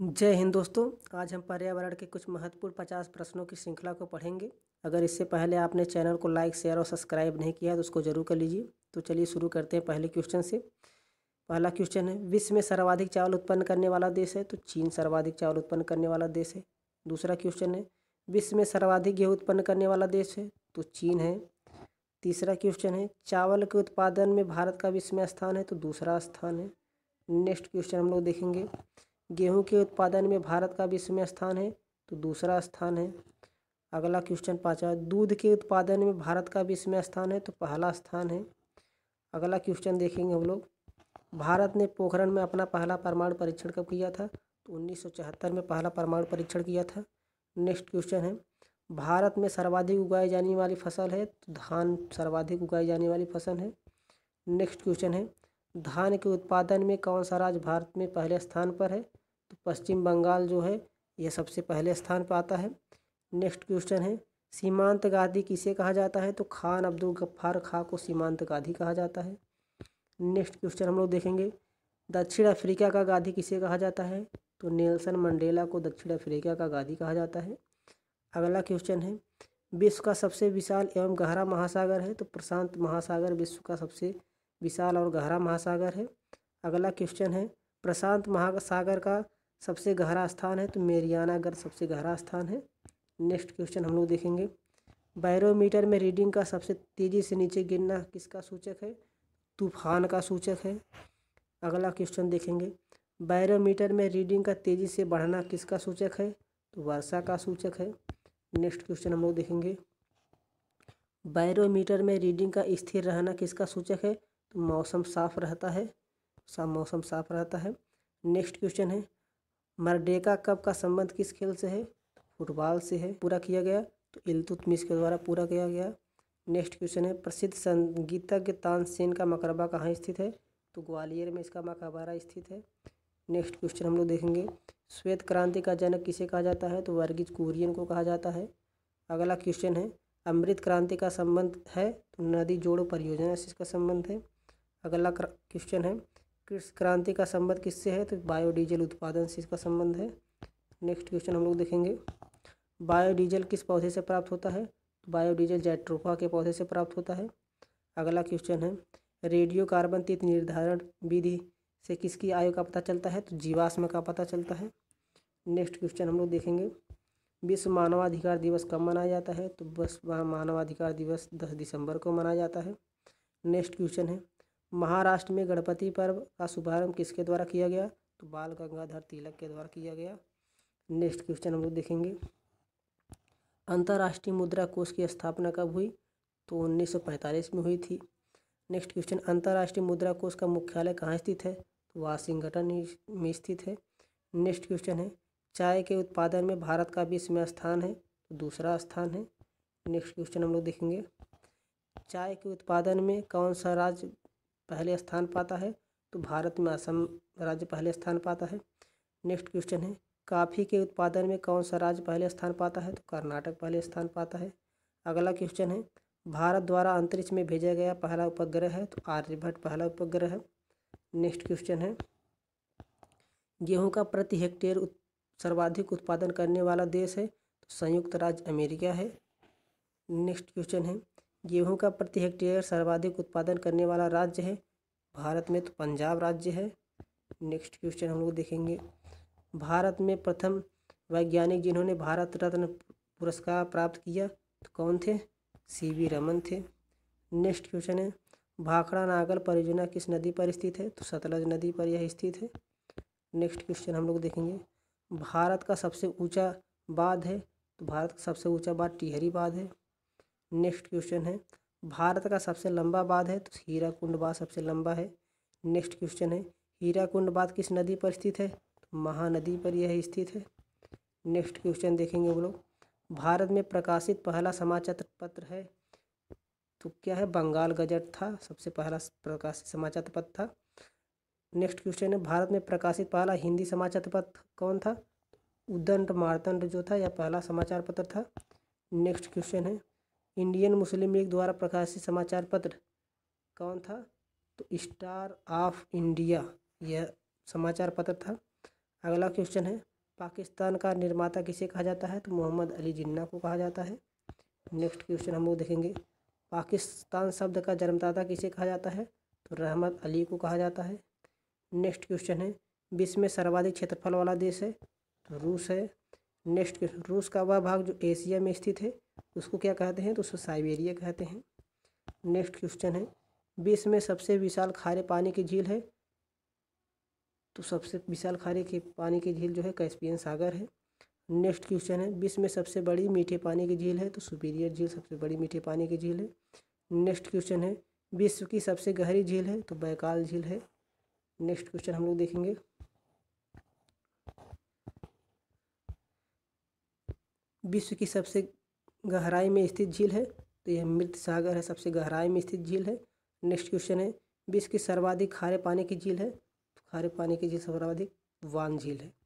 जय हिंद दोस्तों आज हम पर्यावरण के कुछ महत्वपूर्ण पचास प्रश्नों की श्रृंखला को पढ़ेंगे अगर इससे पहले आपने चैनल को लाइक शेयर और सब्सक्राइब नहीं किया तो उसको जरूर कर लीजिए तो चलिए शुरू करते हैं पहले क्वेश्चन से पहला क्वेश्चन है विश्व में सर्वाधिक चावल उत्पन्न करने वाला देश है तो चीन सर्वाधिक चावल उत्पन्न करने वाला देश है दूसरा क्वेश्चन है विश्व में सर्वाधिक गेहूँ उत्पन्न करने वाला देश है तो चीन है तीसरा क्वेश्चन है चावल के उत्पादन में भारत का विश्व में स्थान है तो दूसरा स्थान है नेक्स्ट क्वेश्चन हम लोग देखेंगे गेहूं के उत्पादन में भारत का विश्व में स्थान है तो दूसरा स्थान है अगला क्वेश्चन पाँचवा दूध के उत्पादन में भारत का विश्व में स्थान है तो पहला स्थान है अगला क्वेश्चन देखेंगे हम लोग भारत ने पोखरण में अपना पहला परमाणु परीक्षण कब किया था तो उन्नीस में पहला परमाणु परीक्षण किया था नेक्स्ट क्वेश्चन है भारत में सर्वाधिक उगाई जाने वाली फसल है तो धान सर्वाधिक उगाई जाने वाली फसल है नेक्स्ट क्वेश्चन है धान के उत्पादन में कौन सा राज्य भारत में पहले स्थान पर है तो पश्चिम बंगाल जो है यह सबसे पहले स्थान पर आता है नेक्स्ट क्वेश्चन है सीमांत गादी किसे कहा जाता है तो खान अब्दुल गफ्फार खा को सीमांत गाधी कहा जाता है नेक्स्ट क्वेश्चन हम लोग देखेंगे दक्षिण अफ्रीका का गाधी किसे कहा जाता है तो नेल्सन मंडेला को दक्षिण अफ्रीका का गादी कहा जाता है अगला क्वेश्चन है विश्व का सबसे विशाल एवं गहरा महासागर है तो प्रशांत महासागर विश्व का सबसे विशाल और गहरा महासागर है अगला क्वेश्चन है प्रशांत महासागर का सबसे गहरा स्थान है तो मेरियाना गर्द सबसे गहरा स्थान है नेक्स्ट क्वेश्चन हम लोग देखेंगे बैरोमीटर में रीडिंग का सबसे तेज़ी से नीचे गिरना किसका सूचक है तूफान का सूचक है अगला क्वेश्चन देखेंगे बैरोमीटर में रीडिंग का तेज़ी से बढ़ना किसका सूचक है तो वर्षा का सूचक है नेक्स्ट क्वेश्चन हम लोग देखेंगे बैरोमीटर में रीडिंग का स्थिर रहना किसका सूचक है तो मौसम साफ रहता है सा मौसम साफ रहता है नेक्स्ट क्वेश्चन है मरडेका कप का संबंध किस खेल से है फुटबॉल से है पूरा किया गया तो इलतुतमिश के द्वारा पूरा किया गया नेक्स्ट क्वेश्चन है प्रसिद्ध संगीतज्ञ तानसेन का मकरबा कहाँ स्थित है तो ग्वालियर में इसका मकबरा स्थित है नेक्स्ट क्वेश्चन हम लोग देखेंगे श्वेत क्रांति का जनक किसे कहा जाता है तो वर्गीज कुरियन को कहा जाता है अगला क्वेश्चन है अमृत क्रांति का संबंध है तो नदी जोड़ो परियोजना से इसका संबंध है अगला क्वेश्चन है कृषि क्रांति का संबंध किससे है तो बायोडीजल उत्पादन से इसका संबंध है नेक्स्ट क्वेश्चन हम लोग देखेंगे बायोडीजल किस पौधे से प्राप्त होता है तो बायोडीजल जैट्रोफा के पौधे से प्राप्त होता है अगला क्वेश्चन है रेडियो कार्बन तीत निर्धारण विधि से किसकी आयु का पता चलता है तो जीवाश्म का पता चलता है नेक्स्ट क्वेश्चन हम लोग देखेंगे विश्व मानवाधिकार दिवस कब मनाया जाता है तो बस मानवाधिकार दिवस दस दिसंबर को मनाया जाता है नेक्स्ट क्वेश्चन है महाराष्ट्र में गणपति पर्व का शुभारंभ किसके द्वारा किया गया तो बाल गंगाधर तिलक के द्वारा किया गया नेक्स्ट क्वेश्चन हम लोग देखेंगे अंतर्राष्ट्रीय मुद्रा कोष की स्थापना कब हुई तो 1945 में हुई थी नेक्स्ट क्वेश्चन अंतर्राष्ट्रीय मुद्रा कोष का मुख्यालय कहाँ स्थित है तो वाशिंगटन में स्थित है नेक्स्ट क्वेश्चन है चाय के उत्पादन में भारत का विश्व में स्थान है तो दूसरा स्थान है नेक्स्ट क्वेश्चन हम लोग देखेंगे चाय के उत्पादन में कौन सा राज्य पहले स्थान पाता है तो भारत में असम राज्य पहले स्थान पाता है नेक्स्ट क्वेश्चन है काफ़ी के उत्पादन में कौन सा राज्य पहले स्थान पाता है तो कर्नाटक पहले स्थान पाता है अगला क्वेश्चन है भारत द्वारा अंतरिक्ष में भेजा गया पहला उपग्रह है तो आर्यभट्ट पहला उपग्रह है नेक्स्ट क्वेश्चन है गेहूं का प्रति हेक्टेयर उत, सर्वाधिक उत्पादन करने वाला देश है तो संयुक्त राज्य अमेरिका है नेक्स्ट क्वेश्चन है गेहूं का प्रति हेक्टेयर सर्वाधिक उत्पादन करने वाला राज्य है भारत में तो पंजाब राज्य है नेक्स्ट क्वेश्चन हम लोग देखेंगे भारत में प्रथम वैज्ञानिक जिन्होंने भारत रत्न पुरस्कार प्राप्त किया तो कौन थे सी वी रमन थे नेक्स्ट क्वेश्चन है भाखड़ा नागल परियोजना किस नदी पर स्थित है तो सतलज नदी पर यह स्थित है नेक्स्ट क्वेश्चन हम लोग देखेंगे भारत का सबसे ऊंचा बाद है तो भारत का सबसे ऊंचा बाद टिहरी बाद है नेक्स्ट क्वेश्चन है भारत का सबसे लंबा बांध है तो हीरा कुंड बांध सबसे लंबा है नेक्स्ट क्वेश्चन है हीरा कुंड बांध किस नदी पर स्थित है तो महानदी पर यह स्थित है नेक्स्ट क्वेश्चन देखेंगे हम लोग भारत में प्रकाशित पहला समाचार पत्र है तो क्या है बंगाल गजट था सबसे पहला प्रकाशित समाचार पत्र था नेक्स्ट क्वेश्चन है भारत में प्रकाशित पहला हिंदी समाचार पत्र कौन था तो उदंड मारतंड जो था यह पहला समाचार पत्र था नेक्स्ट क्वेश्चन है इंडियन मुस्लिम लीग द्वारा प्रकाशित समाचार पत्र कौन था तो स्टार ऑफ इंडिया यह समाचार पत्र था अगला क्वेश्चन है पाकिस्तान का निर्माता किसे कहा जाता है तो मोहम्मद अली जिन्ना को कहा जाता है नेक्स्ट क्वेश्चन हम लोग देखेंगे पाकिस्तान शब्द का जन्मदाता किसे कहा जाता है तो रहमत अली को कहा जाता है नेक्स्ट क्वेश्चन है विश्व में सर्वाधिक क्षेत्रफल वाला देश है तो रूस है नेक्स्ट क्वेश्चन रूस का वह भाग जो एशिया में स्थित है उसको क्या कहते हैं तो उसको साइबेरिया कहते हैं नेक्स्ट क्वेश्चन है विश्व में सबसे विशाल खारे पानी की झील है तो सबसे विशाल खारे के पानी की झील जो है कैस्पियन सागर है नेक्स्ट क्वेश्चन है विश्व में सबसे बड़ी मीठे पानी की झील है तो सुपीरियर झील सबसे बड़ी मीठे पानी की झील है नेक्स्ट क्वेश्चन है विश्व की सबसे गहरी झील है तो बैकाल झील है नेक्स्ट क्वेश्चन हम लोग देखेंगे विश्व की सबसे गहराई में स्थित झील है तो यह मृत सागर है सबसे गहराई में स्थित झील है नेक्स्ट क्वेश्चन है विश्व की सर्वाधिक खारे पानी की झील है तो खारे पानी की झील सर्वाधिक वान झील है